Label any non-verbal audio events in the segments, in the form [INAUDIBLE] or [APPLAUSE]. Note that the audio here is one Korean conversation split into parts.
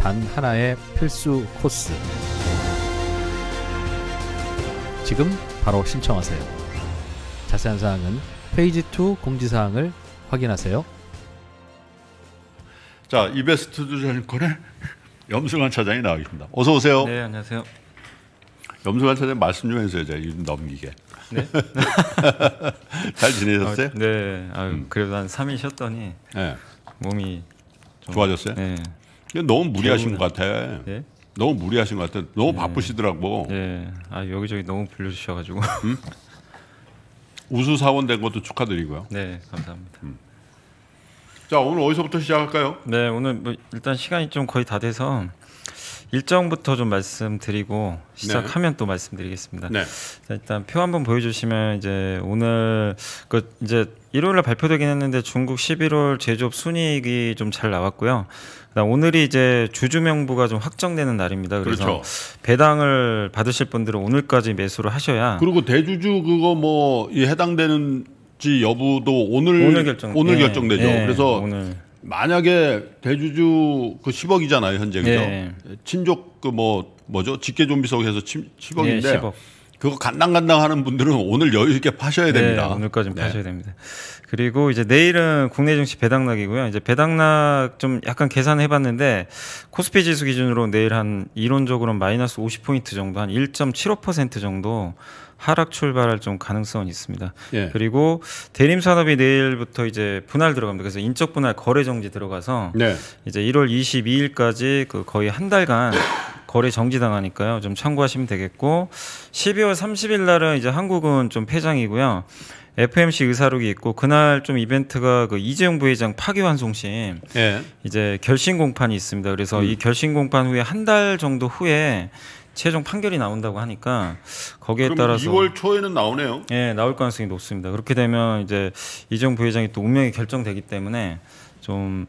단 하나의 필수 코스. 지금 바로 신청하세요. 자세한 사항은 페이지 2 공지사항을 확인하세요. 자, 이베스트 투자증권의 [LAUGHS] 염승환 차장이 나와 계십니다. 어서 오세요. 네, 안녕하세요. 염승환 차장 말씀 좀 해주세요. 제가 넘기게. 네? [LAUGHS] 잘 지내셨어요? 아, 네. 아 그래도 한 3일 쉬었더니 네. 몸이 좀, 좋아졌어요? 네. 너무 무리하신 것 같아. 네? 너무 무리하신 것 같아. 너무 네. 바쁘시더라고. 네. 아 여기저기 너무 불려주셔가지고. 음? 우수 사원 된 것도 축하드리고요. 네, 감사합니다. 음. 자 오늘 어디서부터 시작할까요? 네, 오늘 뭐 일단 시간이 좀 거의 다 돼서 일정부터 좀 말씀드리고 네. 시작하면 네. 또 말씀드리겠습니다. 네. 자, 일단 표 한번 보여주시면 이제 오늘 그 이제 일요일에 발표되긴 했는데 중국 11월 제조업 순이익이 좀 잘 나왔고요. 오늘이 이제 주주명부가 좀 확정되는 날입니다. 그래서 그렇죠. 배당을 받으실 분들은 오늘까지 매수를 하셔야 그리고 대주주 그거 뭐 해당되는지 여부도 오늘 오늘 결정 오늘 예, 결정되죠. 예, 그래서 오늘. 만약에 대주주 그 10억이잖아요 현재 그죠? 네. 친족 그 뭐 뭐죠 직계 좀비석 해서 10억인데 네, 10억. 그거 간당간당 하는 분들은 오늘 여유 있게 파셔야 네, 됩니다. 네, 오늘까지 네. 파셔야 됩니다. 그리고 이제 내일은 국내 증시 배당락이고요. 이제 배당락 좀 약간 계산해 봤는데 코스피 지수 기준으로 내일 한 이론적으로는 마이너스 50포인트 정도 한 1.75% 정도 하락 출발할 좀 가능성은 있습니다. 예. 그리고 대림 산업이 내일부터 이제 분할 들어갑니다. 그래서 인적 분할 거래 정지 들어가서 네. 이제 1월 22일까지 그 거의 한 달간 거래 정지당하니까요. 좀 참고하시면 되겠고 12월 30일 날은 이제 한국은 좀 폐장이고요. FMC 의사록이 있고 그날 좀 이벤트가 그 이재용 부회장 파기환송심 예. 이제 결심 공판이 있습니다. 그래서 음. 이 결심 공판 후에 한 달 정도 후에 최종 판결이 나온다고 하니까 거기에 따라서 2월 초에는 나오네요. 예, 나올 가능성이 높습니다. 그렇게 되면 이제 이재용 부회장이 또 운명이 결정되기 때문에 좀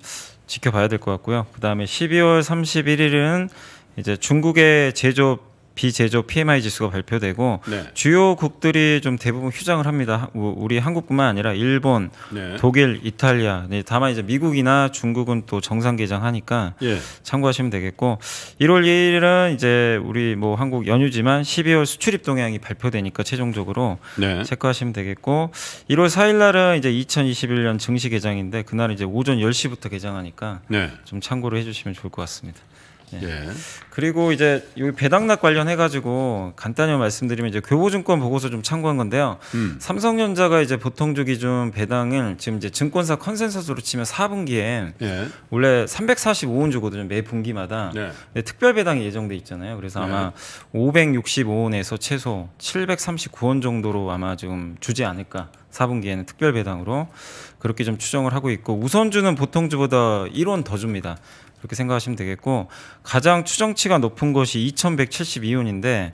지켜봐야 될 것 같고요. 그다음에 12월 31일은 이제 중국의 제조업 비제조 PMI 지수가 발표되고 네. 주요 국들이 좀 대부분 휴장을 합니다. 우리 한국뿐만 아니라 일본, 네. 독일, 이탈리아. 네, 다만 이제 미국이나 중국은 또 정상 개장하니까 예. 참고하시면 되겠고 1월 1일은 이제 우리 뭐 한국 연휴지만 12월 수출입 동향이 발표되니까 최종적으로 네. 체크하시면 되겠고 1월 4일 날은 이제 2021년 증시 개장인데 그날 이제 오전 10시부터 개장하니까 네. 좀 참고를 해 주시면 좋을 것 같습니다. 예. 예. 그리고 이제 여기 배당락 관련해 가지고 간단히 말씀드리면 이제 교보증권 보고서 좀 참고한 건데요. 음. 삼성전자가 이제 보통주 기준 배당을 지금 이제 증권사 컨센서스로 치면 4분기에 예. 원래 345원 주거든요. 매 분기마다. 예. 특별 배당이 예정돼 있잖아요. 그래서 아마 565원에서 최소 739원 정도로 아마 지금 주지 않을까. 4분기에는 특별 배당으로 그렇게 좀 추정을 하고 있고 우선주는 보통주보다 1원 더 줍니다. 그렇게 생각하시면 되겠고 가장 추정치가 높은 것이 2172혼인데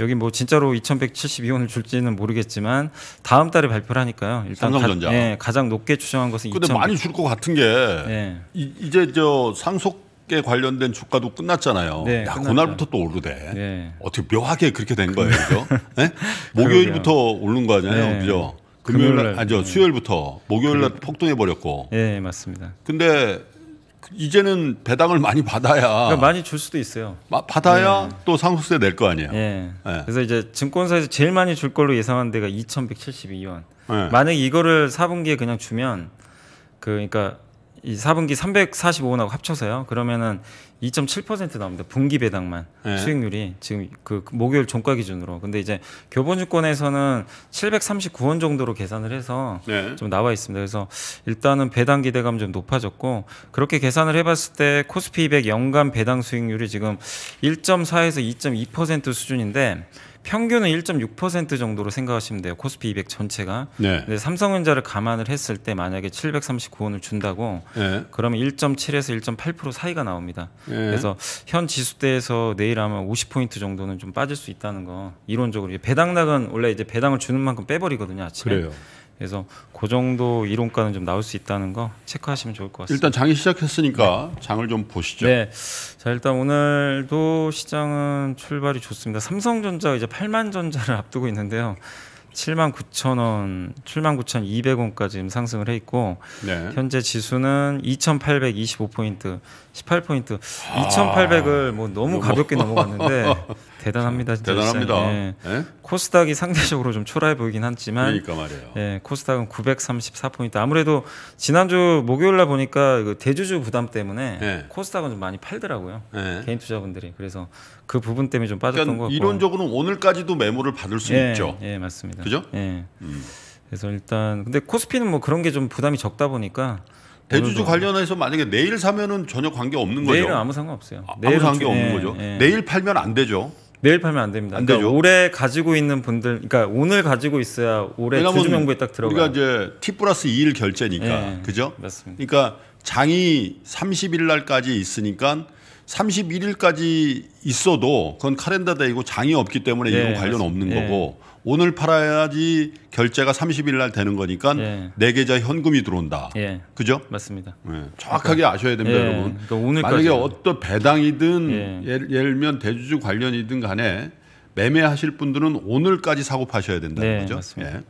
여기 뭐 진짜로 2172혼을 줄지는 모르겠지만 다음 달에 발표를 하니까요. 일단 삼성전자. 가, 예, 가장 높게 추정한 것은 근데 2 많이 줄 것 같은 게 예. 이, 제저 상속에 관련된 주가도 끝났잖아요. 네, 야, 그날부터 또 오르대. 네. 어떻게 묘하게 그렇게 된 거예요, 그- 그죠? 네? [LAUGHS] 목요일부터 오른 거 아니에요, 네. 그죠? 금요일 날 아니죠 네. 수요일부터 목요일 날 폭등해 버렸고. 예, 네, 맞습니다. 근데 이제는 배당을 많이 받아야 그러니까 많이 줄 수도 있어요. 받아야 네. 또 상속세 낼 거 아니에요. 네. 네. 그래서 이제 증권사에서 제일 많이 줄 걸로 예상한 데가 2,172원. 만약 이거를 4분기에 그냥 주면 그 그러니까 이 4분기 345원하고 합쳐서요. 그러면은 2.7% 나옵니다. 분기 배당만 네. 수익률이 지금 그 목요일 종가 기준으로. 근데 이제 교본주권에서는 739원 정도로 계산을 해서 네. 좀 나와 있습니다. 그래서 일단은 배당 기대감 좀 높아졌고 그렇게 계산을 해봤을 때 코스피 200 연간 배당 수익률이 지금 1.4에서 2.2% 수준인데 평균은 1.6% 정도로 생각하시면 돼요. 코스피 200 전체가. 네. 근데 삼성전자를 감안을 했을 때 만약에 739원을 준다고 네. 그러면 1.7에서 1.8% 사이가 나옵니다. 네. 그래서 현 지수대에서 내일 아마 50포인트 정도는 좀 빠질 수 있다는 거 이론적으로 배당락은 원래 이제 배당을 주는 만큼 빼버리거든요 아침에. 그래요. 그래서 그 정도 이론가는 좀 나올 수 있다는 거 체크하시면 좋을 것 같습니다. 일단 장이 시작했으니까 네. 장을 좀 보시죠. 네. 자, 일단 오늘도 시장은 출발이 좋습니다. 삼성전자 이제 8만 전자를 [LAUGHS] 앞두고 있는데요. 7만 9천 원, 7만 9천 2백 원까지 지금 상승을 해 있고 네. 현재 지수는 2,825포인트, 18포인트, 2,800을 뭐 너무 가볍게 [LAUGHS] 넘어갔는데 대단합니다. 진짜 대단합니다. 예. 예. 코스닥이 상대적으로 좀 초라해 보이긴 하지만 그러니까 말이에요. 예, 코스닥은 934포인트. 아무래도 지난주 목요일 날 보니까 그 대주주 부담 때문에 예. 코스닥은 좀 많이 팔더라고요. 예. 개인 투자분들이. 그래서 그 부분 때문에 좀 빠졌던 그러니까 것 같고. 이론적으로는 오늘까지도 매물을 받을 수 예, 있죠. 예, 맞습니다. 그죠? 예. 음. 그래서 일단 근데 코스피는 뭐 그런 게 좀 부담이 적다 보니까 대주주 관련해서 만약에 내일 사면은 전혀 관계 없는 거죠. 내일은 아무 상관 없어요. 아, 아무 상관 없는 예, 거죠. 예. 내일 팔면 안 되죠. 내일 팔면 안 됩니다. 안 그러니까 올해 가지고 있는 분들, 그러니까 오늘 가지고 있어야 올해 주주명부에 딱 들어가. 우리가 이제 T 플러스 2일 결제니까, 예, 그죠? 맞습니다. 그러니까 장이 30일 날까지 있으니까 31일까지 있어도 그건 카렌다데이고 장이 없기 때문에 이건 네, 관련 없는 네. 거고 오늘 팔아야지 결제가 30일 날 되는 거니까 네. 내 네 계좌 현금이 들어온다. 예. 그죠? 맞습니다. 네, 정확하게 그러니까 아셔야 됩니다, 예, 여러분. 그러니까 만약에 어떤 배당이든 예. 예를, 들면 대주주 관련이든 간에 매매하실 분들은 오늘까지 사고 파셔야 된다는 거죠. 맞습니다. 예.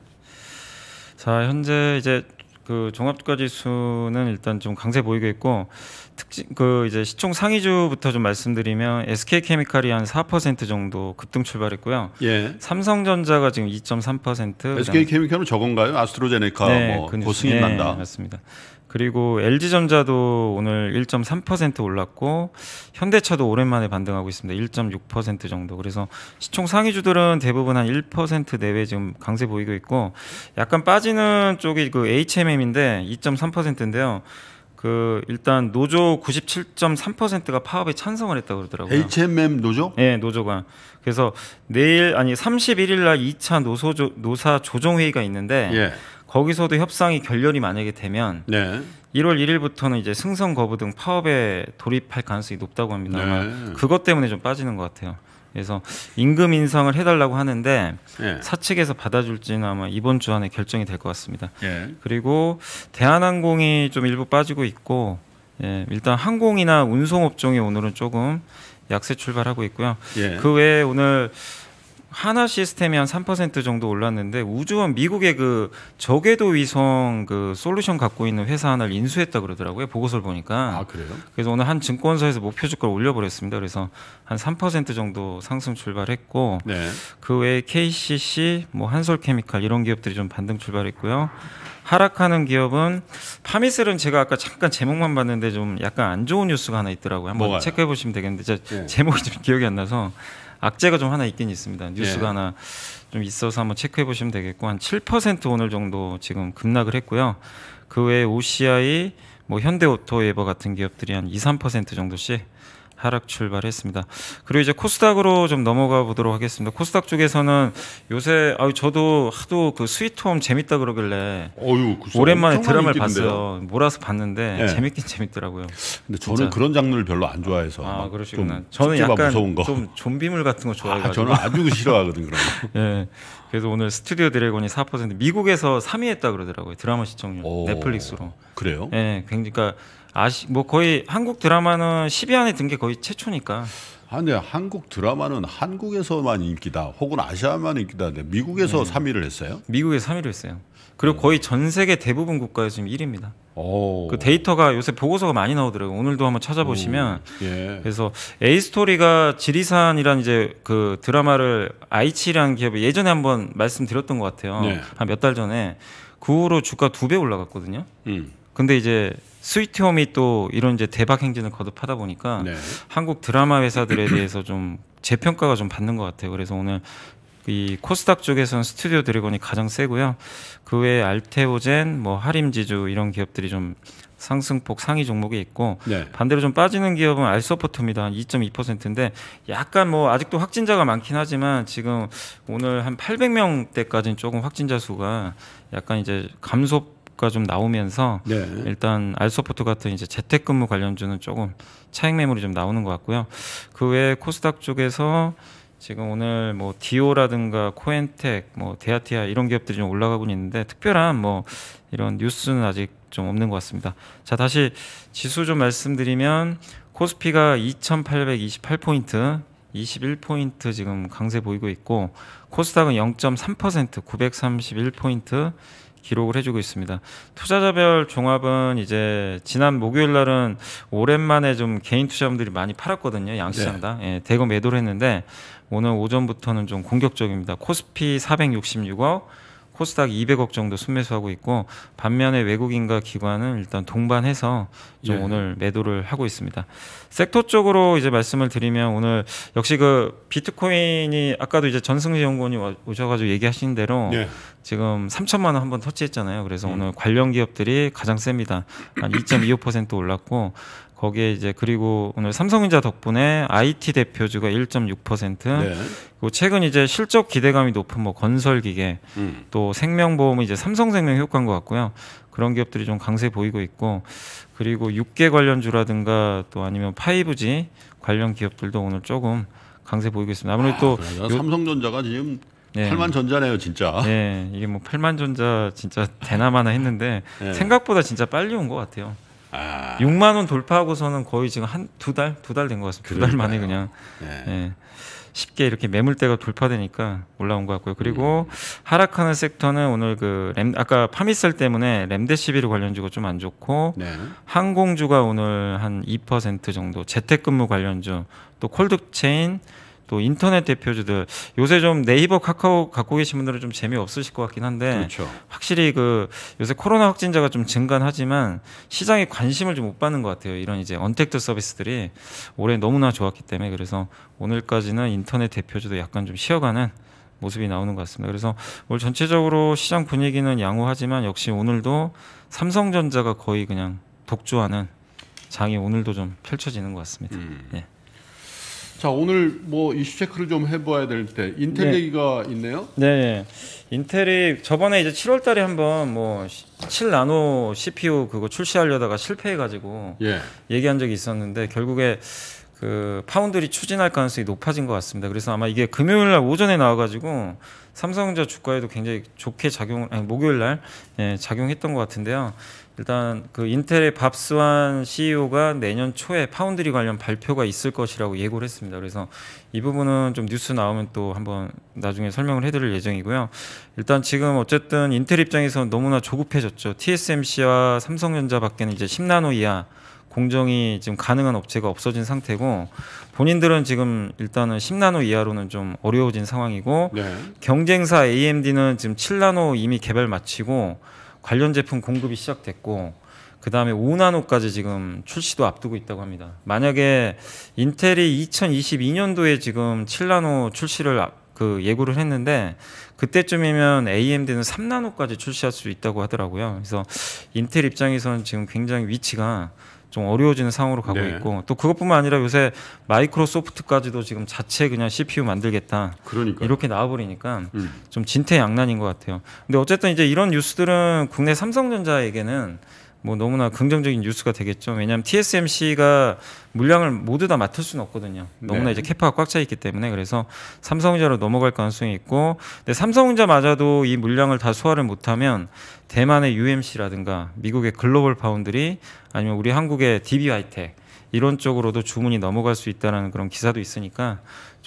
자, 현재 이제 그 종합주가지수는 일단 좀 강세 보이고 있고 특징 그 이제 시총 상위주부터 좀 말씀드리면 SK 케미칼이 한 4% 정도 급등 출발했고요. 예. 삼성전자가 지금 2.3%. SK 케미칼은 저건가요? 아스트로제네카 네, 뭐 고승이 그 난다. 네, 맞습니다. 그리고 LG전자도 오늘 1.3% 올랐고 현대차도 오랜만에 반등하고 있습니다. 1.6% 정도. 그래서 시총 상위주들은 대부분 한 1% 내외 지금 강세 보이고 있고 약간 빠지는 쪽이 그 HMM인데 2.3%인데요. 그 일단 노조 97.3%가 파업에 찬성을 했다고 그러더라고요. HMM 노조? 네, 노조가. 그래서 내일 아니 31일 날 2차 노소 노사 조정 회의가 있는데 예. 거기서도 협상이 결렬이 만약에 되면 네. 1월 1일부터는 이제 승선 거부 등 파업에 돌입할 가능성이 높다고 합니다. 네. 그것 때문에 좀 빠지는 것 같아요. 그래서 임금 인상을 해달라고 하는데 예. 사측에서 받아줄지는 아마 이번 주 안에 결정이 될 것 같습니다. 예. 그리고 대한항공이 좀 일부 빠지고 있고 예, 일단 항공이나 운송업종이 오늘은 조금 약세 출발하고 있고요. 예. 그 외에 오늘 하나 시스템이 한 3% 정도 올랐는데 우주원 미국의 그 저궤도 위성 그 솔루션 갖고 있는 회사 하나를 인수했다 그러더라고요. 보고서를 보니까. 아, 그래요? 그래서 오늘 한 증권사에서 목표 주가를 올려 버렸습니다. 그래서 한 3% 정도 상승 출발했고 네. 그 외에 KCC, 뭐 한솔케미칼 이런 기업들이 좀 반등 출발했고요. 하락하는 기업은 파미셀은 제가 아까 잠깐 제목만 봤는데 좀 약간 안 좋은 뉴스가 하나 있더라고요. 한번 뭐가요? 체크해 보시면 되겠는데 제, 네. 제목이 좀 기억이 안 나서 악재가 좀 하나 있긴 있습니다. 뉴스가 예. 하나 좀 있어서 한번 체크해 보시면 되겠고 한 7% 오늘 정도 지금 급락을 했고요. 그 외에 OCI, 뭐 현대오토, 에버 같은 기업들이 한 2, 3% 정도씩 하락 출발했습니다. 그리고 이제 코스닥으로 좀 넘어가 보도록 하겠습니다. 코스닥 쪽에서는 요새 아 저도 하도 그 스위트홈 재밌다 그러길래 어휴, 오랜만에 드라마를 봤어요. 몰아서 봤는데 네. 재밌긴 재밌더라고요. 근데 저는 진짜. 그런 장르를 별로 안 좋아해서 아 그러시구나. 저는 약간 좀 좀비물 같은 거좋아해요 아, 저는 아주 [LAUGHS] 싫어하거든 그런 거. 예. 그래서 오늘 스튜디오 드래곤이 4% 미국에서 3위 했다 그러더라고요. 드라마 시청률 오, 넷플릭스로. 그래요? 예. 그러니까 아시 뭐 거의 한국 드라마는 10위 안에 든 게 거의 최초니까. 아니 네. 한국 드라마는 한국에서만 인기다 혹은 아시아만 인기다 네. 미국에서 네. 3위를 했어요? 미국에서 3위를 했어요. 그리고 네. 거의 전 세계 대부분 국가에서 지금 1위입니다. 오. 그 데이터가 요새 보고서가 많이 나오더라고요. 오늘도 한번 찾아보시면 예. 그래서 에이 스토리가 지리산이란 이제 그 드라마를 아이치라는 기업에 예전에 한번 말씀드렸던 것 같아요. 네. 한몇 달 전에 그 후로 주가 두 배 올라갔거든요. 음. 근데 이제 스위트홈이 또 이런 이제 대박 행진을 거듭하다 보니까 네. 한국 드라마 회사들에 [CLEARS THROAT] 대해서 좀 재평가가 좀 받는 것 같아요. 그래서 오늘 이 코스닥 쪽에서는 스튜디오 드래곤이 가장 세고요. 그 외에 알테오젠, 뭐 하림지주 이런 기업들이 좀 상승폭 상위 종목에 있고 네. 반대로 좀 빠지는 기업은 알서포트입니다. 한 2.2%인데 약간 뭐 아직도 확진자가 많긴 하지만 지금 오늘 한 800명대까지는 조금 확진자 수가 약간 이제 감소 보도가 좀 나오면서 네. 일단 알소포트 같은 이제 재택근무 관련주는 조금 차익 매물이 좀 나오는 것 같고요. 그 외에 코스닥 쪽에서 지금 오늘 뭐 디오라든가 코엔텍, 뭐 데아티아 이런 기업들이 좀 올라가고 있는데 특별한 뭐 이런 뉴스는 아직 좀 없는 것 같습니다. 자 다시 지수 좀 말씀드리면 코스피가 2,828포인트, 21포인트 지금 강세 보이고 있고 코스닥은 0.3% 931포인트 기록을 해주고 있습니다. 투자자별 종합은 이제 지난 목요일 날은 오랜만에 좀 개인 투자분들이 많이 팔았거든요. 양시장 다 네. 예, 대거 매도를 했는데 오늘 오전부터는 좀 공격적입니다. 코스피 466억 코스닥 200억 정도 순매수하고 있고 반면에 외국인과 기관은 일단 동반해서 좀 예. 오늘 매도를 하고 있습니다. 섹터 쪽으로 이제 말씀을 드리면 오늘 역시 그 비트코인이 아까도 이제 전승재 연구원이 오셔가지고 얘기하신 대로 예. 지금 3천만 원 한번 터치했잖아요. 그래서 음. 오늘 관련 기업들이 가장 셉니다. 한 2.25% 올랐고 거기에 이제 그리고 오늘 삼성전자 덕분에 IT 대표주가 1.6% 네. 그리고 최근 이제 실적 기대감이 높은 뭐 건설 기계 음. 또 생명보험은 이제 삼성생명 효과인 것 같고요. 그런 기업들이 좀 강세 보이고 있고 그리고 육계 관련주라든가 또 아니면 5G 관련 기업들도 오늘 조금 강세 보이고 있습니다. 아무래도 아, 또 요... 삼성전자가 지금 네. 8만 전자네요, 진짜. 네, 이게 뭐 8만 전자 진짜 대나마나 했는데 네. 생각보다 진짜 빨리 온 것 같아요. 아. 6만 원 돌파하고서는 거의 지금 한 두달두 달 된 것 같습니다. 두 달 만에 그냥 네. 예, 쉽게 이렇게 매물대가 돌파되니까 올라온 것 같고요. 그리고 음. 하락하는 섹터는 오늘 그 램, 아까 파미셀 때문에 램데시비르 관련주가 좀 안 좋고 네. 항공주가 오늘 한 2% 정도 재택근무 관련주 또 콜드체인 또 인터넷 대표주들 요새 좀 네이버 카카오 갖고 계신 분들은 좀 재미없으실 것 같긴 한데 그렇죠. 확실히 그 요새 코로나 확진자가 좀 증가하지만 시장에 관심을 좀 못 받는 것 같아요 이런 이제 언택트 서비스들이 올해 너무나 좋았기 때문에 그래서 오늘까지는 인터넷 대표주도 약간 좀 쉬어가는 모습이 나오는 것 같습니다 그래서 오늘 전체적으로 시장 분위기는 양호하지만 역시 오늘도 삼성전자가 거의 그냥 독주하는 장이 오늘도 좀 펼쳐지는 것 같습니다 음. 예. 자 오늘 뭐 이슈 체크를 좀 해봐야 될 때 인텔 네. 얘기가 있네요. 네, 인텔이 저번에 이제 7월달에 한번 뭐 7나노 CPU 그거 출시하려다가 실패해가지고 예. 얘기한 적이 있었는데 결국에 그 파운드리 추진할 가능성이 높아진 것 같습니다. 그래서 아마 이게 금요일 날 오전에 나와가지고 삼성전자 주가에도 굉장히 좋게 작용, 아니 목요일 날 예, 작용했던 것 같은데요. 일단 그 인텔의 밥스완 CEO가 내년 초에 파운드리 관련 발표가 있을 것이라고 예고를 했습니다. 그래서 이 부분은 좀 뉴스 나오면 또 한번 나중에 설명을 해드릴 예정이고요. 일단 지금 어쨌든 인텔 입장에서는 너무나 조급해졌죠. TSMC와 삼성전자밖에는 이제 10나노 이하 공정이 지금 가능한 업체가 없어진 상태고 본인들은 지금 일단은 10나노 이하로는 좀 어려워진 상황이고 네. 경쟁사 AMD는 지금 7나노 이미 개발 마치고 관련 제품 공급이 시작됐고 그 다음에 5나노까지 지금 출시도 앞두고 있다고 합니다. 만약에 인텔이 2022년도에 지금 7나노 출시를 아, 그 예고를 했는데 그때쯤이면 AMD는 3나노까지 출시할 수 있다고 하더라고요. 그래서 인텔 입장에서는 지금 굉장히 위치가 좀 어려워지는 상황으로 가고 네. 있고 또 그것뿐만 아니라 요새 마이크로소프트까지도 지금 자체 그냥 CPU 만들겠다 그러니까 이렇게 나와버리니까 음. 좀 진퇴양난인 것 같아요. 근데 어쨌든 이제 이런 뉴스들은 국내 삼성전자에게는 뭐 너무나 긍정적인 뉴스가 되겠죠. 왜냐하면 TSMC가 물량을 모두 다 맡을 수는 없거든요. 너무나 네. 이제 캐파가 꽉 차 있기 때문에 그래서 삼성전자로 넘어갈 가능성이 있고, 근데 삼성전자마저도 이 물량을 다 소화를 못하면 대만의 UMC라든가 미국의 글로벌 파운드리 아니면 우리 한국의 DB 하이텍 이런 쪽으로도 주문이 넘어갈 수 있다는 그런 기사도 있으니까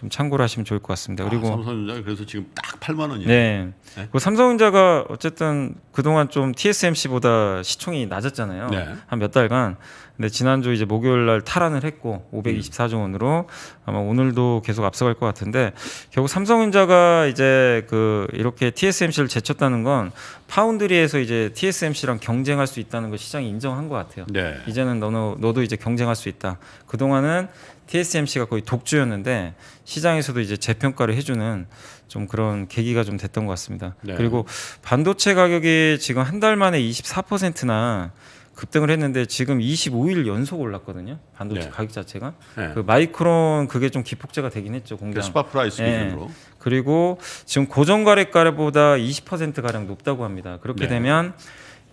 좀 참고를 하시면 좋을 것 같습니다. 아, 그리고 아, 삼성전자 그래서 지금 딱 8만 원이에요. 네. 네. 그 삼성전자가 어쨌든 그동안 좀 TSMC보다 시총이 낮았잖아요. 네. 한몇 달간. 근데 지난주 이제 목요일 날 탈환을 했고 524조 원으로 음. 아마 오늘도 계속 앞서갈 것 같은데 결국 삼성전자가 이제 그 이렇게 TSMC를 제쳤다는 건 파운드리에서 이제 TSMC랑 경쟁할 수 있다는 걸 시장이 인정한 것 같아요. 네. 이제는 너너 너도 이제 경쟁할 수 있다. 그 동안은 TSMC가 거의 독주였는데 시장에서도 이제 재평가를 해주는 좀 그런 계기가 좀 됐던 것 같습니다. 네. 그리고 반도체 가격이 지금 한 달 만에 24%나 급등을 했는데 지금 25일 연속 올랐거든요. 반도체 네. 가격 자체가 네. 그 마이크론 그게 좀 기폭제가 되긴 했죠 공장. 스파 프라이스 네. 기준으로. 그리고 지금 고정 가래가보다20% 가량 높다고 합니다. 그렇게 네. 되면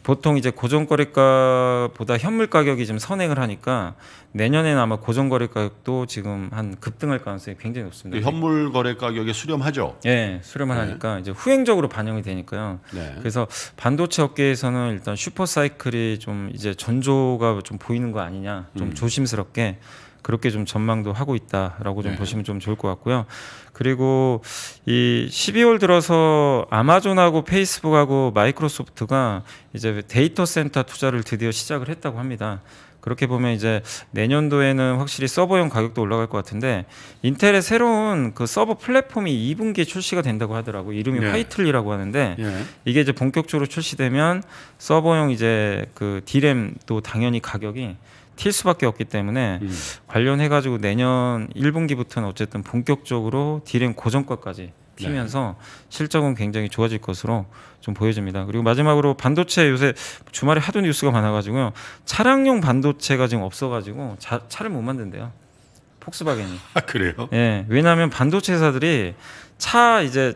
보통 이제 고정거래가보다 현물 가격이 지 선행을 하니까 내년에는 아마 고정거래 가격도 지금 한 급등할 가능성이 굉장히 높습니다. 그 현물 거래 가격에 수렴하죠. 예, 네, 수렴을 네. 하니까 이제 후행적으로 반영이 되니까요. 네. 그래서 반도체 업계에서는 일단 슈퍼 사이클이 좀 이제 전조가 좀 보이는 거 아니냐, 좀 음. 조심스럽게 그렇게 좀 전망도 하고 있다라고 좀 네. 보시면 좀 좋을 것 같고요. 그리고 이 12월 들어서 아마존하고 페이스북하고 마이크로소프트가 이제 데이터 센터 투자를 드디어 시작을 했다고 합니다. 그렇게 보면 이제 내년도에는 확실히 서버용 가격도 올라갈 것 같은데 인텔의 새로운 그 서버 플랫폼이 2분기에 출시가 된다고 하더라고 이름이 예. 화이틀리라고 하는데 예. 이게 이제 본격적으로 출시되면 서버용 이제 그 디램도 당연히 가격이 튈 수밖에 없기 때문에 음. 관련해가지고 내년 1분기부터는 어쨌든 본격적으로 디램 고정과까지 튀면서 네. 실적은 굉장히 좋아질 것으로 좀 보여집니다. 그리고 마지막으로 반도체 요새 주말에 하도 뉴스가 많아가지고요. 차량용 반도체가 지금 없어가지고 자, 차를 못 만든대요. 폭스바겐이. 아 그래요? 예. 왜냐하면 반도체 사들이차 이제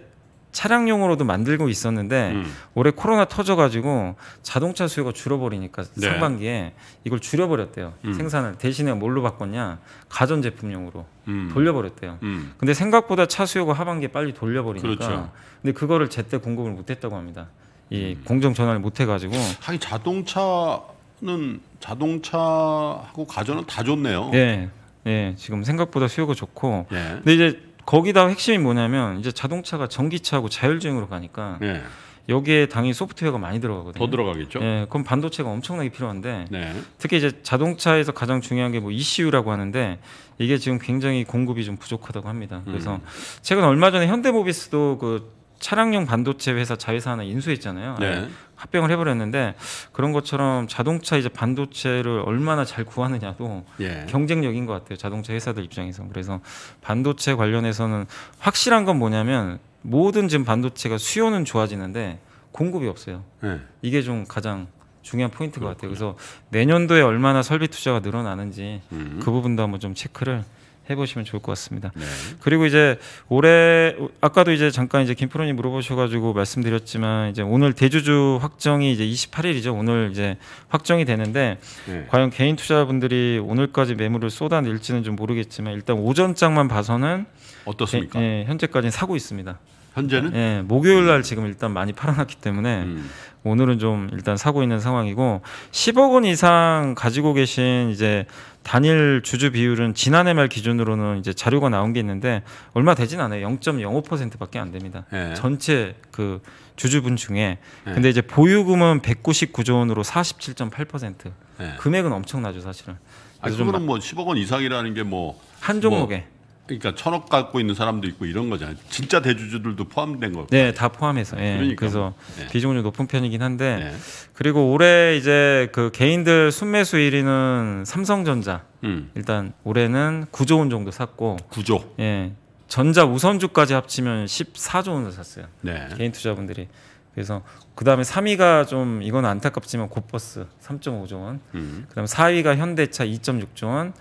차량용으로도 만들고 있었는데 음. 올해 코로나 터져가지고 자동차 수요가 줄어버리니까 네. 상반기에 이걸 줄여버렸대요 음. 생산을 대신에 뭘로 바꿨냐 가전 제품용으로 음. 돌려버렸대요 음. 근데 생각보다 차 수요가 하반기에 빨리 돌려버리니까 그렇죠. 근데 그거를 제때 공급을 못했다고 합니다 이 음. 공정 전환을 못해가지고 하긴 자동차는 자동차하고 가전은 다 좋네요 네. 예, 지금 생각보다 수요가 좋고. 예. 근데 이제 거기다 핵심이 뭐냐면 이제 자동차가 전기차하고 자율주행으로 가니까 네. 여기에 당연히 소프트웨어가 많이 들어가거든요. 더 들어가겠죠. 예, 그럼 반도체가 엄청나게 필요한데 네. 특히 이제 자동차에서 가장 중요한 게뭐 ECU라고 하는데 이게 지금 굉장히 공급이 좀 부족하다고 합니다. 그래서 음. 최근 얼마 전에 현대모비스도 그 차량용 반도체 회사 자회사 하나 인수했잖아요. 네. 합병을 해버렸는데 그런 것처럼 자동차 이제 반도체를 얼마나 잘 구하느냐도 예. 경쟁력인 것 같아요. 자동차 회사들 입장에서 그래서 반도체 관련해서는 확실한 건 뭐냐면 모든 지금 반도체가 수요는 좋아지는데 공급이 없어요. 네. 이게 좀 가장 중요한 포인트 인것 같아요. 그래서 내년도에 얼마나 설비 투자가 늘어나는지 음. 그 부분도 한번 좀 체크를 해보시면 좋을 것 같습니다. 네. 그리고 이제 올해 아까도 이제 잠깐 이제 김프로님 물어보셔가지고 말씀드렸지만 이제 오늘 대주주 확정이 이제 28일이죠. 오늘 이제 확정이 되는데 네. 과연 개인 투자분들이 오늘까지 매물을 쏟아낼지는 좀 모르겠지만 일단 오전장만 봐서는 어떻습니까? 예, 예, 현재까지는 사고 있습니다. 현재는? 예, 목요일 날 지금 일단 많이 팔아놨기 때문에 음. 오늘은 좀 일단 사고 있는 상황이고 10억 원 이상 가지고 계신 이제 단일 주주 비율은 지난해 말 기준으로는 이제 자료가 나온 게 있는데 얼마 되진 않아요. 0.05%밖에 안 됩니다. 예. 전체 그 주주분 중에 예. 근데 이제 보유금은 199조 원으로 47.8%. 예. 금액은 엄청나죠 사실은. 아, 그거는 뭐 10억 원 이상이라는 게 뭐 한 종목에 뭐 그러니까 천억 갖고 있는 사람도 있고 이런 거잖아요. 진짜 대주주들도 포함된 거. 네, 다 포함해서. 예. 그러니까. 그래서 네. 비중이 좀 높은 편이긴 한데 네. 그리고 올해 이제 그 개인들 순매수 1위는 삼성전자. 음. 일단 올해는 9조 원 정도 샀고. 9조. 예. 전자 우선주까지 합치면 14조 원을 샀어요. 네. 개인 투자분들이. 그래서 그 다음에 3위가 좀 이건 안타깝지만 고버스 3.5조 원. 음. 그 다음에 4위가 현대차 2.6조 원.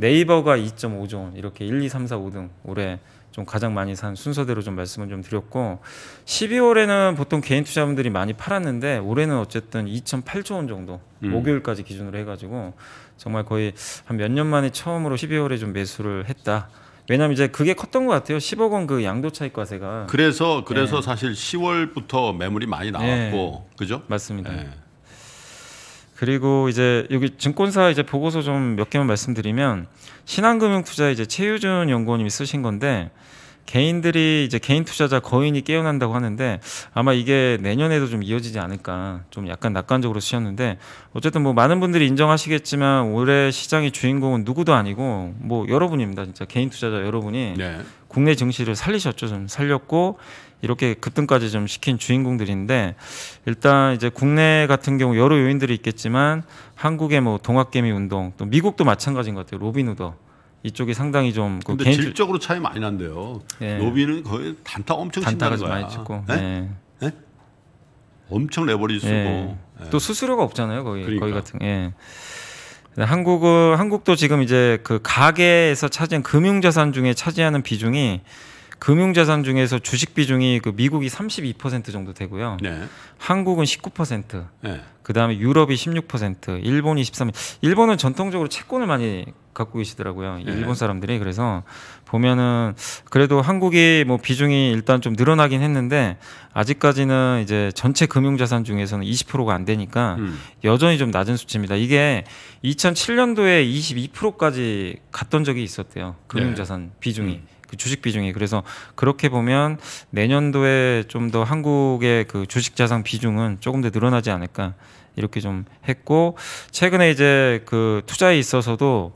네이버가 2.5조 이렇게 1, 2, 3, 4, 5등 올해 좀 가장 많이 산 순서대로 좀 말씀을 좀 드렸고 12월에는 보통 개인 투자분들이 많이 팔았는데 올해는 어쨌든 2.8조 원 정도 음. 목요일까지 기준으로 해가지고 정말 거의 한 몇 년 만에 처음으로 12월에 좀 매수를 했다. 왜냐면 이제 그게 컸던 것 같아요. 10억 원 그 양도 차익 과세가. 그래서 그래서 네. 사실 10월부터 매물이 많이 나왔고 네. 그죠? 맞습니다. 네. 그리고 이제 여기 증권사 이제 보고서 좀 몇 개만 말씀드리면 신한금융투자 이제 최유준 연구원님이 쓰신 건데 개인들이 이제 개인 투자자 거인이 깨어난다고 하는데 아마 이게 내년에도 좀 이어지지 않을까 좀 약간 낙관적으로 쓰셨는데 어쨌든 뭐 많은 분들이 인정하시겠지만 올해 시장의 주인공은 누구도 아니고 뭐 여러분입니다 진짜 개인 투자자 여러분이 네. 국내 증시를 살리셨죠 좀 살렸고 이렇게 급등까지 좀 시킨 주인공들인데 일단 이제 국내 같은 경우 여러 요인들이 있겠지만 한국의 뭐 동학개미 운동 또 미국도 마찬가지인 것 같아요. 로빈후더 이쪽이 상당히 좀 그 근데 그 질적으로 차이 많이 난대요. 예. 로빈은 거의 단타 엄청 단타가 거야. 많이 찍고 예? 예? 예? 엄청 레버리지 쓰고 예. 예. 또 수수료가 없잖아요. 거의 그러니까. 거기 같은 예. 한국은 한국도 지금 이제 그 가계에서 차지한 금융자산 중에 차지하는 비중이 금융자산 중에서 주식 비중이 그 미국이 32% 정도 되고요. 네. 한국은 19%. 네. 그다음에 유럽이 16%, 일본이 13. 일본은 전통적으로 채권을 많이 갖고 계시더라고요. 네. 일본 사람들이 그래서 보면은 그래도 한국이 뭐 비중이 일단 좀 늘어나긴 했는데 아직까지는 이제 전체 금융자산 중에서는 20%가 안 되니까 음. 여전히 좀 낮은 수치입니다. 이게 2007년도에 22%까지 갔던 적이 있었대요. 네. 금융자산 비중이. 음. 그 주식 비중이 그래서 그렇게 보면 내년도에 좀 더 한국의 그 주식 자산 비중은 조금 더 늘어나지 않을까 이렇게 좀 했고 최근에 이제 그 투자에 있어서도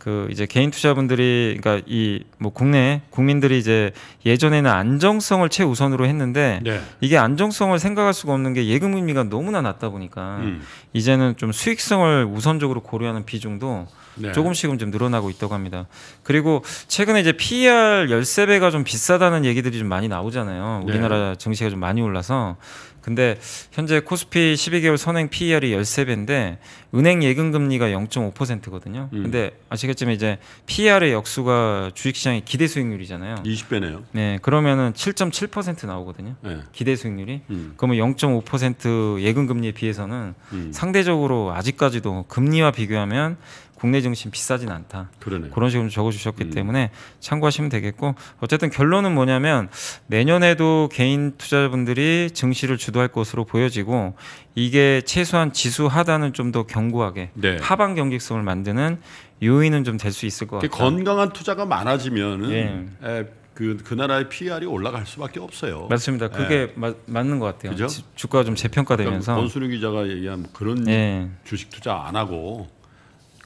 그 이제 개인 투자분들이 그러니까 이 뭐 국내 국민들이 이제 예전에는 안정성을 최우선으로 했는데 네. 이게 안정성을 생각할 수가 없는 게 예금 금리가 너무나 낮다 보니까 음. 이제는 좀 수익성을 우선적으로 고려하는 비중도 네. 조금씩은 좀 늘어나고 있다고 합니다. 그리고 최근에 이제 PER 13배가 좀 비싸다는 얘기들이 좀 많이 나오잖아요. 네. 우리나라 증시가 좀 많이 올라서 근데 현재 코스피 12개월 선행 PER이 13배인데 은행 예금 금리가 0.5%거든요. 음. 근데 아시겠지만 이제 PER의 역수가 주식시장의 기대 수익률이잖아요. 20배네요. 네, 그러면은 7.7% 나오거든요. 네. 기대 수익률이. 음. 그러면 0.5% 예금 금리에 비해서는 음. 상대적으로 아직까지도 금리와 비교하면 국내 증시 비싸진 않다. 그러네 그런 식으로 적어주셨기 음. 때문에 참고하시면 되겠고 어쨌든 결론은 뭐냐면 내년에도 개인 투자자분들이 증시를 주도할 것으로 보여지고 이게 최소한 지수 하단은 좀더 견고하게 네. 하반 경직성을 만드는 요인은 좀 될 수 있을 것 같아요. 건강한 투자가 많아지면 예. 예. 그, 그 나라의 PR이 올라갈 수밖에 없어요. 맞습니다. 그게 예. 마, 맞는 것 같아요. 그죠? 주가가 좀 재평가되면서. 그러니까 권순우 기자가 얘기한 뭐 그런 예. 주식 투자 안 하고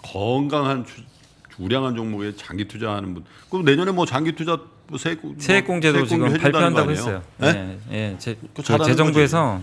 건강한 우량한 종목에 장기 투자하는 분. 그럼 내년에 뭐 장기 투자 뭐 세액 뭐 세액 공제도 지금 발표한다고 했어요. 네? 예, 제, 그 재정부에서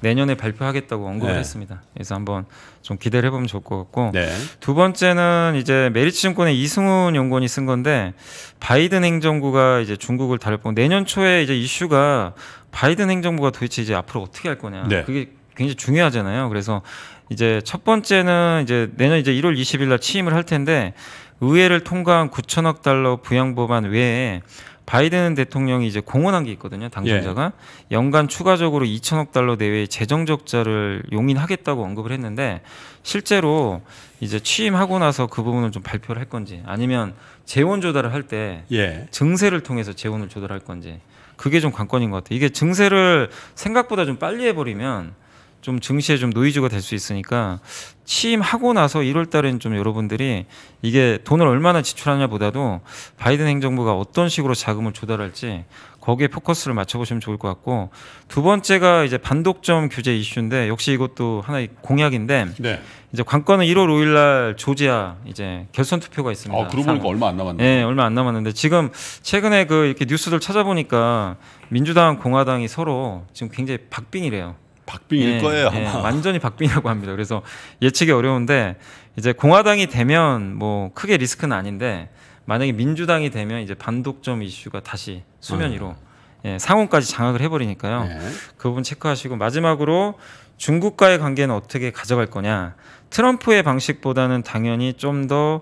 내년에 발표하겠다고 언급을 네. 했습니다. 그래서 한번 좀 기대를 해보면 좋을 것 같고 네. 두 번째는 이제 메리츠증권의 이승훈 연구원이 쓴 건데 바이든 행정부가 이제 중국을 달고 내년 초에 이제 이슈가 바이든 행정부가 도대체 이제 앞으로 어떻게 할 거냐 네. 그게 굉장히 중요하잖아요. 그래서 이제 첫 번째는 이제 내년 이제 1월 20일 날 취임을 할 텐데 의회를 통과한 9천억 달러 부양 법안 외에 바이든 대통령이 이제 공언한 게 있거든요. 당선자가 예. 연간 추가적으로 2천억 달러 내외의 재정 적자를 용인하겠다고 언급을 했는데 실제로 이제 취임하고 나서 그 부분을 좀 발표를 할 건지 아니면 재원 조달을 할때 예. 증세를 통해서 재원을 조달할 건지 그게 좀 관건인 것 같아요. 이게 증세를 생각보다 좀 빨리 해버리면 좀 증시에 좀 노이즈가 될 수 있으니까 취임하고 나서 1월 달엔 좀 여러분들이 이게 돈을 얼마나 지출하냐 보다도 바이든 행정부가 어떤 식으로 자금을 조달할지 거기에 포커스를 맞춰보시면 좋을 것 같고 두 번째가 이제 반독점 규제 이슈인데 역시 이것도 하나의 공약인데 네. 이제 관건은 1월 5일 날 조지아 이제 결선 투표가 있습니다. 아, 그러고 보니까 얼마 안 남았네. 네, 얼마 안 남았는데 지금 최근에 그 이렇게 뉴스들 찾아보니까 민주당 공화당이 서로 지금 굉장히 박빙이래요. 박빙일 예, 거예요. 예, 완전히 박빙이라고 합니다. 그래서 예측이 어려운데 이제 공화당이 되면 뭐 크게 리스크는 아닌데 만약에 민주당이 되면 이제 반독점 이슈가 다시 수면 위로 아. 음. 예, 상원까지 장악을 해버리니까요. 네. 그 부분 체크하시고 마지막으로 중국과의 관계는 어떻게 가져갈 거냐. 트럼프의 방식보다는 당연히 좀더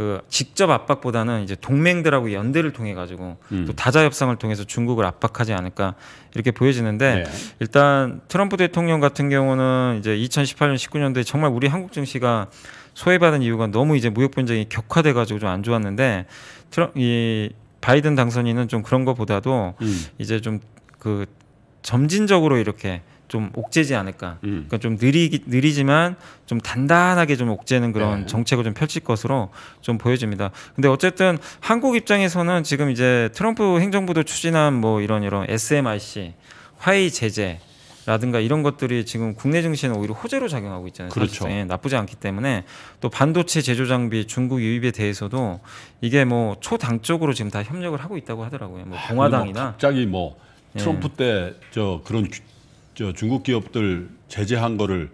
그 직접 압박보다는 이제 동맹들하고 연대를 통해 가지고 음. 또 다자 협상을 통해서 중국을 압박하지 않을까 이렇게 보여지는데 네. 일단 트럼프 대통령 같은 경우는 이제 2018년 19년도에 정말 우리 한국 증시가 소외받은 이유가 너무 이제 무역 분쟁이 격화돼 가지고 좀 안 좋았는데 트럼 이 바이든 당선인은 좀 그런 것보다도 음. 이제 좀 그 점진적으로 이렇게 좀 옥죄지 않을까. 음. 그러니까 좀 느리 느리지만 좀 단단하게 좀 옥죄는 그런 네. 정책을 좀 펼칠 것으로 좀 보여집니다. 근데 어쨌든 한국 입장에서는 지금 이제 트럼프 행정부도 추진한 뭐 이런 이런 SMIC 화이 제재 라든가 이런 것들이 지금 국내 증시는 오히려 호재로 작용하고 있잖아요. 그렇죠. 예, 나쁘지 않기 때문에 또 반도체 제조 장비 중국 유입에 대해서도 이게 뭐 초당 적으로 지금 다 협력을 하고 있다고 하더라고요. 뭐, 아, 뭐 공화당이나 아, 갑자기 뭐 예. 트럼프 예. 때저 그런 저 중국 기업들 제재한 거를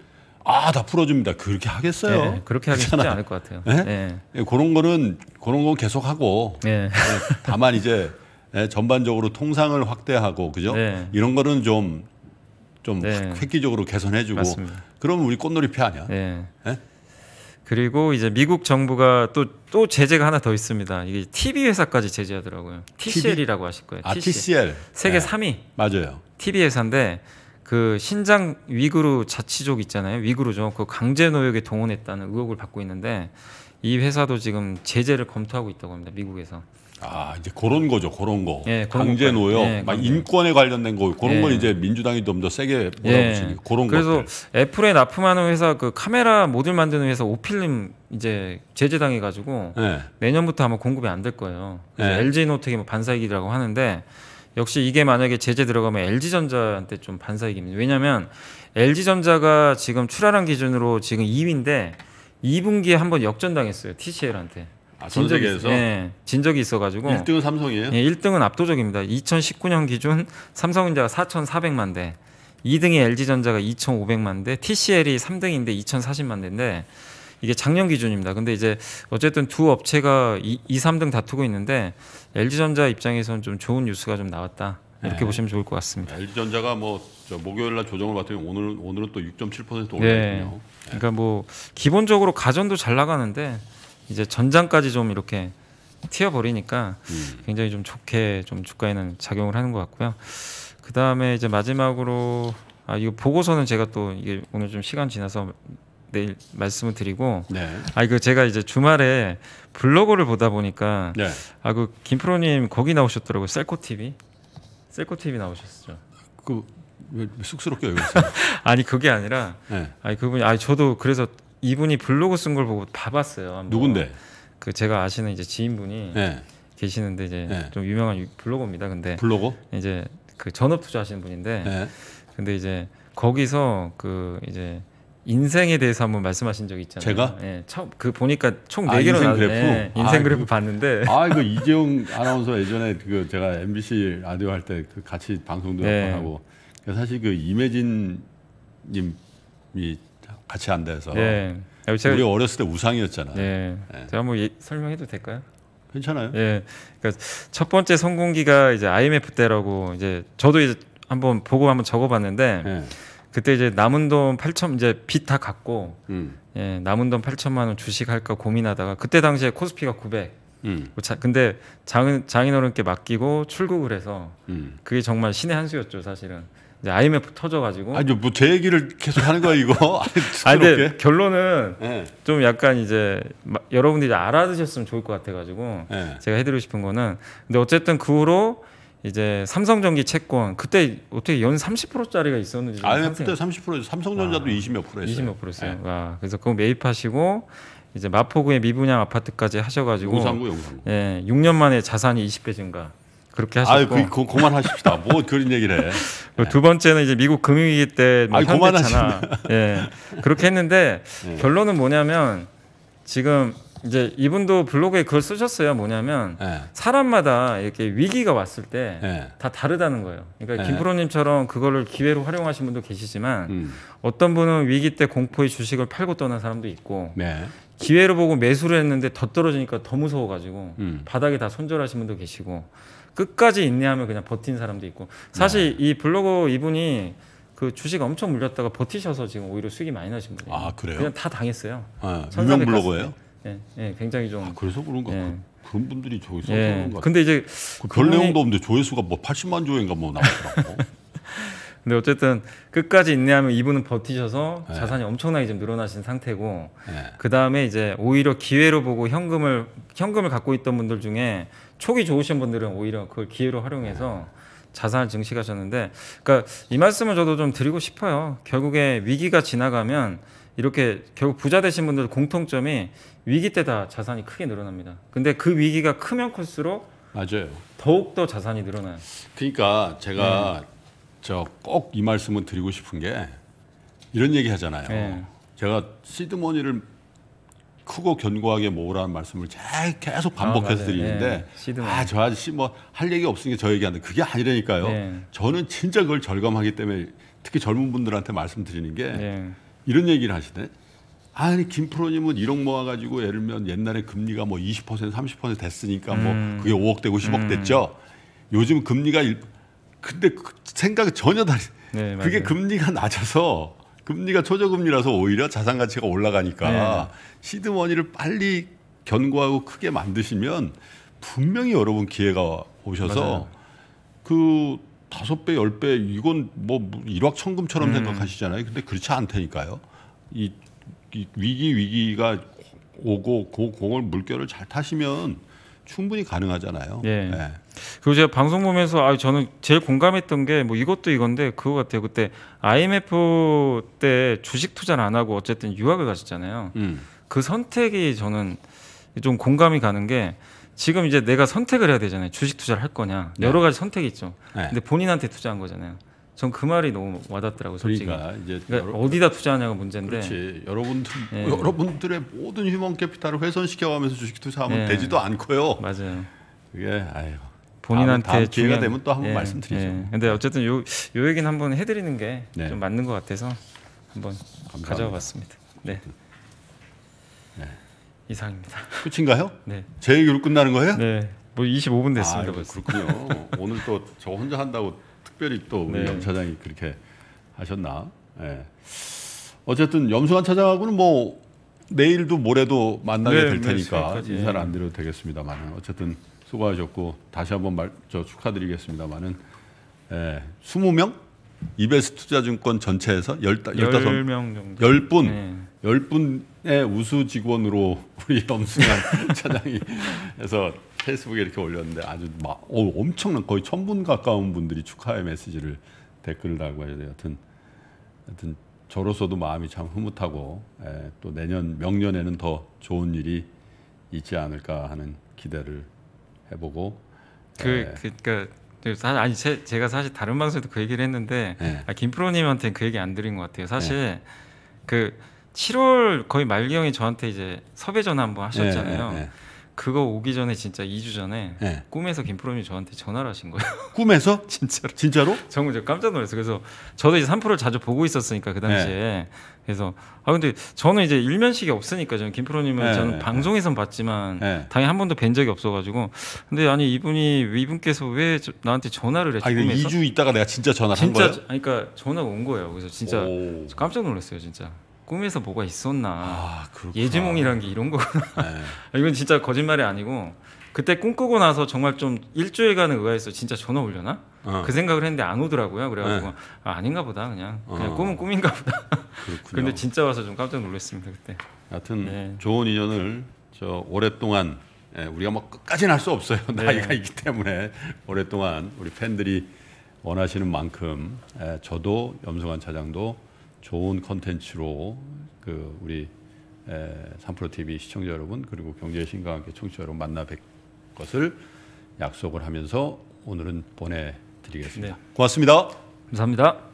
아, 다 풀어줍니다. 그렇게 하겠어요. 네, 그렇게 하기 쉽지 않을 것 같아요. 네? 네. 예, 그런 거는, 그런 건 계속 하고. 네. 예, 다만 이제 예, 전반적으로 통상을 확대하고, 그죠? 네. 이런 거는 좀, 좀 네. 획기적으로 개선해주고. 그러면 우리 꽃놀이 패 아니야. 네. 그리고 이제 미국 정부가 또, 또 제재가 하나 더 있습니다. 이게 TV 회사까지 제재하더라고요. TCL이라고 하실 거예요. 아, TCL. 세계 3위. 맞아요. TV 회사인데 그 신장 위구르 자치족 있잖아요. 위구르죠. 그 강제 노역에 동원했다는 의혹을 받고 있는데 이 회사도 지금 제재를 검토하고 있다고 합니다. 미국에서. 아 이제 그런 거죠 그런 거 예, 그런 강제 노역 예, 막 인권에 관련된 거 그런 예. 건 이제 민주당이 좀 더 세게 예. 몰아붙이는 예. 그런 거 그래서 것들. 애플에 납품하는 회사 그 카메라 모듈 만드는 회사 오필름 이제 제재당해 가지고 예. 내년부터 아마 공급이 안 될 거예요 LG 예. 노트텍뭐반사기라고 하는데 역시 이게 만약에 제재 들어가면 LG전자한테 좀 반사이깁니다. 왜냐하면 LG전자가 지금 출하량 기준으로 지금 2위인데 2분기에 한 번 역전당했어요 TCL한테. 아, 전 세계에서? 예, 진 적이 있어가지고 1등은 삼성이에요? 예, 1등은 압도적입니다. 2019년 기준 삼성전자가 4,400만 대, 2등이 LG전자가 2,500만 대, TCL이 3등인데 2,040만 대인데 이게 작년 기준입니다. 근데 이제 어쨌든 두 업체가 2, 3등 다투고 있는데 LG전자 입장에서는 좀 좋은 뉴스가 좀 나왔다. 이렇게 네. 보시면 좋을 것 같습니다. LG전자가 네, 뭐 목요일 날 조정을 받으면 오늘 오늘은 또 6.7% 올랐군요. 네. 네. 그러니까 뭐 기본적으로 가전도 잘 나가는데 이제 전장까지 좀 이렇게 튀어 버리니까 음. 굉장히 좀 좋게 좀 주가에는 작용을 하는 것 같고요. 그 다음에 이제 마지막으로 아 이거 보고서는 제가 또 이게 오늘 좀 시간 지나서 내일 말씀을 드리고 네. 아그 제가 이제 주말에 블로그를 보다 보니까 네. 아 그 김프로님 거기 나오셨더라고요 셀코 TV 셀코 TV 나오셨죠 그왜 쑥스럽게 여기요 [LAUGHS] 아니 그게 아니라 네. 아니 그분이 아니 저도 그래서 이분이 블로그 쓴 걸 보고 봐봤어요 한번. 누군데 그 제가 아시는 이제 지인분이 네. 계시는데 이제 네. 좀 유명한 블로거입니다 근데 블로거 이제 그 전업 투자하시는 분인데 네. 근데 이제 거기서 그 이제 인생에 대해서 한번 말씀하신 적 있잖아요. 제가? 예, 처음 그 보니까 총네 아, 개로 아, 인생 그래프. 인생 아, 그래프 그, 봤는데. 아 이거 [LAUGHS] 이재용 아나운서 예전에 그 제가 MBC 라디오 할때그 같이 방송도 네. 하고 사실 그 이매진님이 같이 한다서 네. 제가, 우리 어렸을 때 우상이었잖아요. 네. 네. 제가 한번 예, 설명해도 될까요? 괜찮아요. 예. 그러니까 첫 번째 성공기가 이제 IMF 때라고 이제 저도 이제 한번 보고 한번 적어봤는데. 네. 그때 이제 남은 돈 8천 이제 빚다 갚고 음. 예, 남은 돈 8천만 원 주식 할까 고민하다가 그때 당시에 코스피가 900. 음. 뭐 자, 근데 장인 장인어른께 맡기고 출국을 해서 음. 그게 정말 신의 한 수였죠 사실은. 이제 IMF 터져가지고. 아니 뭐 제 얘기를 계속 하는 거야 이거. [LAUGHS] 아니 아, 근데 결론은 네. 좀 약간 이제 여러분들이 알아두셨으면 좋을 것 같아가지고 네. 제가 해드리고 싶은 거는 근데 어쨌든 그 후로 이제 삼성전기 채권 그때 어떻게 연 30%짜리가 있었는지 아 그때 30% 삼성전자도 20몇 프로였어요. 20몇 프로였어요. 네. 와 그래서 그거 매입하시고 이제 마포구의 미분양 아파트까지 하셔가지고 용산구 용산구. 예, 6년 만에 자산이 20배 증가. 그렇게 하셨고. 아유, 그, 그, 그만 하십시다. [LAUGHS] 뭐 그런 얘기를 해. 두 번째는 이제 미국 금융위기 때뭐 현대차나 예 그렇게 했는데 네. 결론은 뭐냐면 지금 이제 이분도 블로그에 그걸 쓰셨어요. 뭐냐면 네. 사람마다 이렇게 위기가 왔을 때다 예. 네. 다르다는 거예요. 그러니까 네. 김프로님처럼 그거를 기회로 활용하신 분도 계시지만 음. 어떤 분은 위기 때 공포의 주식을 팔고 떠난 사람도 있고 네. 기회로 보고 매수를 했는데 더 떨어지니까 더 무서워가지고 음. 바닥에 다 손절하신 분도 계시고 끝까지 인내하면 그냥 버틴 사람도 있고 사실 네. 이 블로그 이분이 그 주식 엄청 물렸다가 버티셔서 지금 오히려 수익이 많이 나신 분이에요. 아 그래요? 그냥 다 당했어요. 네. 유명 블로거예요? 예, 예, 굉장히 좀 아, 그래서 그런가 예. 그런 분들이 조회수 예. 그런 것 근데 이제 그별 내용도 없는데 조회수가 뭐 80만 조회인가 뭐 나왔더라고. [LAUGHS] 근데 어쨌든 끝까지 인내하면 이분은 버티셔서 네. 자산이 엄청나게 지금 늘어나신 상태고 네. 예. 그 다음에 이제 오히려 기회로 보고 현금을 현금을 갖고 있던 분들 중에 초기 좋으신 분들은 오히려 그걸 기회로 활용해서 네. 자산을 증식하셨는데 그러니까 이 말씀을 저도 좀 드리고 싶어요. 결국에 위기가 지나가면 이렇게 결국 부자 되신 분들 공통점이 위기 때다 자산이 크게 늘어납니다. 근데 그 위기가 크면 클수록 맞아요. 더욱 더 자산이 늘어나요. 그러니까 제가 네. 저꼭 이 말씀을 드리고 싶은 게 이런 얘기 하잖아요. 네. 제가 시드머니를 크고 견고하게 모으라는 말씀을 계속 반복해서 아, 드리는데 네. 아저 아저씨 뭐 할 얘기 없으니까 저 얘기하는 그게 아니라니까요. 네. 저는 진짜 그걸 절감하기 때문에 특히 젊은 분들한테 말씀드리는 게 네. 이런 얘기를 하시네. 아니 김프로님은 1억 모아가지고 예를 들면 옛날에 금리가 뭐 20% 30% 됐으니까 뭐 음. 뭐 그게 5억 되고 10억 음. 됐죠. 요즘 금리가 일, 근데 그 생각이 전혀 다르. 네, 그게 금리가 낮아서 금리가 초저금리라서 오히려 자산 가치가 올라가니까 네. 시드머니를 빨리 견고하고 크게 만드시면 분명히 여러분 기회가 오셔서 맞아요. 그 다섯 배, 열 배 이건 뭐 일확천금처럼 음. 생각하시잖아요. 근데 그렇지 않다니까요. 이, 이 위기 위기가 오고 그 공을 물결을 잘 타시면 충분히 가능하잖아요. 예. 예. 그리고 제가 방송 보면서 아 저는 제일 공감했던 게 뭐 이것도 이건데 그거 같아요. 그때 IMF 때 주식 투자를 안 하고 어쨌든 유학을 가셨잖아요. 음. 그 선택이 저는 좀 공감이 가는 게 지금 이제 내가 선택을 해야 되잖아요. 주식 투자를 할 거냐 네. 여러 가지 선택이 있죠. 네. 근데 본인한테 투자한 거잖아요. 전 그 말이 너무 와닿더라고요. 솔직히. 그러니까, 이제 그러니까 여러, 어디다 투자하냐가 문제인데. 그렇지. 여러분들 네. 여러분들의 모든 휴먼 캐피탈을 훼손시켜가면서 주식 투자하면 네. 되지도 않고요. 맞아요. 그게 아유. 본인한테 다음, 기회가 중요한... 되면 또 한번 예, 말씀드리죠. 예. 근데 어쨌든 요, 요 얘기는 한번 해드리는 게좀 네. 맞는 것 같아서 한번 감사합니다. 가져와 봤습니다. 네. 이상입니다. 끝인가요? [LAUGHS] 네. 제 얘기로 끝나는 거예요? 네. 뭐 25분 됐습니다. 아, 그렇군요. [LAUGHS] 오늘 또 저 혼자 한다고 특별히 또 우리 네. 염 차장이 그렇게 하셨나? 네. 어쨌든 염수환 차장하고는 뭐 내일도 모레도 만나게 네, 될 네, 테니까 네, 인사를 안 드려도 되겠습니다만 어쨌든 수고하셨고 다시 한번 말, 저 축하드리겠습니다만은 예, 20명 이베스 투자증권 전체에서 15, 15명 정도 10분 10분의 우수 직원으로 우리 엄승현 [LAUGHS] 차장이 해서 페이스북에 이렇게 올렸는데 아주 막 어, 엄청난 거의 천 분 가까운 분들이 축하의 메시지를 댓글을 달고 하셔서 여튼 여튼 저로서도 마음이 참 흐뭇하고 예, 또 내년 명년에는 더 좋은 일이 있지 않을까 하는 기대를 해보고 그 예. 그니까 그, 그, 아니 제, 제가 사실 다른 방송에도 그 얘기를 했는데 예. 아, 김 프로님한테 그 얘기 안 드린 것 같아요 사실 예. 그 7월 거의 말경에 저한테 이제 섭외 전화 한번 하셨잖아요. 예, 예, 예. 그거 오기 전에 진짜 2주 전에 예. 꿈에서 김프로님 저한테 전화를 하신 거예요. [LAUGHS] 꿈에서? [LAUGHS] 진짜로. 진짜로? 정말 저 깜짝 놀랐어요. 그래서 저도 이제 3프로를 자주 보고 있었으니까 그 당시에. 예. 그래서 아 근데 저는 이제 일면식이 없으니까 저는 김프로님은 예, 저는 방송에선 봤지만 당연히 한 번도 뵌 적이 없어가지고 근데 아니 이분이 이분께서 왜 저, 나한테 전화를 했지? 아 이거 2주 있다가 내가 진짜 전화한 거야? 진짜 그러니까 전화가 온 거예요. 그래서 진짜 깜짝 놀랐어요, 진짜. 꿈에서 뭐가 있었나 아, 예지몽이란 게 이런 거구나 네. [LAUGHS] 이건 진짜 거짓말이 아니고 그때 꿈꾸고 나서 정말 좀 일주일간은 의아했어 진짜 전화 올려나 어. 그 생각을 했는데 안 오더라고요 그래가지고 네. 아, 닌가 보다 그냥 그냥 어. 꿈은 꿈인가 보다 근데 진짜 와서 좀 깜짝 놀랐습니다 그때 하 여튼 네. 좋은 인연을 저 오랫동안 예, 우리가 뭐 끝까지는 할수 없어요 네. 나이가 있기 때문에 오랫동안 우리 팬들이 원하시는 만큼 예, 저도 염승환 차장도 좋은 컨텐츠로 그 우리 삼프로 TV 시청자 여러분 그리고 경제의 신과 함께 청취자 여러분 만나 뵐 것을 약속을 하면서 오늘은 보내드리겠습니다. 네. 고맙습니다. 감사합니다.